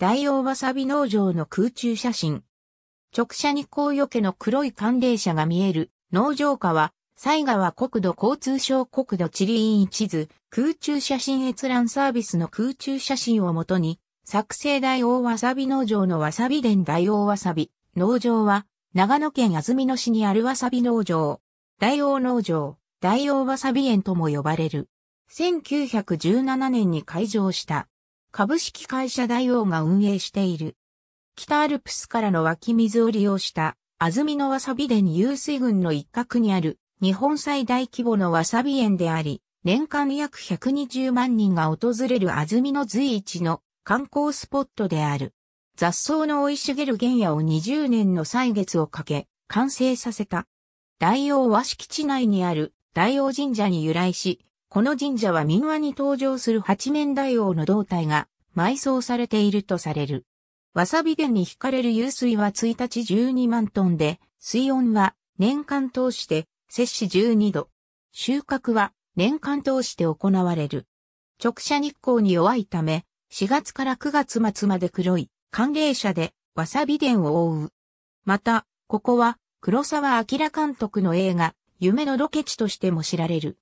大王わさび農場の空中写真。直射日光よけの黒い寒冷車が見える農場下は、西川国土交通省国土地理院地図、空中写真閲覧サービスの空中写真をもとに、作成大王わさび農場のわさび田大王わさび農場は、長野県安曇野市にあるわさび農場。大王農場、大王わさび園とも呼ばれる。1917年に開場した。株式会社大王が運営している。北アルプスからの湧き水を利用した安曇野わさび田湧水群の一角にある日本最大規模のわさび園であり、年間約120万人が訪れる安曇野随一の観光スポットである。雑草の生い茂る原野を20年の歳月をかけ完成させた。大王は敷地内にある大王神社に由来し、この神社は民話に登場する八面大王の胴体が埋葬されているとされる。わさび源に惹かれる湧水は1日12万トンで、水温は年間通して摂氏12度。収穫は年間通して行われる。直射日光に弱いため、4月から9月末まで黒い寒冷車でわさび殿を覆う。また、ここは黒沢明監督の映画、夢のロケ地としても知られる。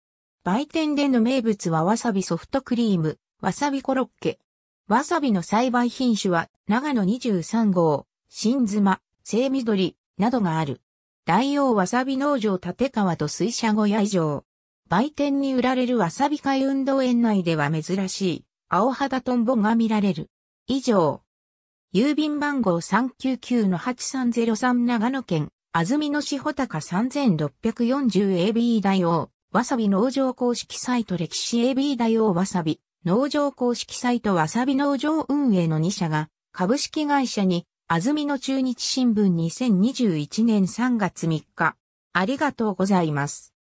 売店での名物はわさびソフトクリーム、わさびコロッケ。わさびの栽培品種は、長野23号、新妻、青緑、などがある。大王わさび農場立川と水車小屋以上。売店に売られるわさび海運動園内では珍しい、青肌トンボが見られる。以上。郵便番号399-8303長野県、安曇野市穂高 3640AB 大王。わさび農場公式サイト歴史 AB 大王わさび、農場公式サイトわさび農場運営の2社が、株式会社に、安住の中日新聞2021年3月3日。ありがとうございます。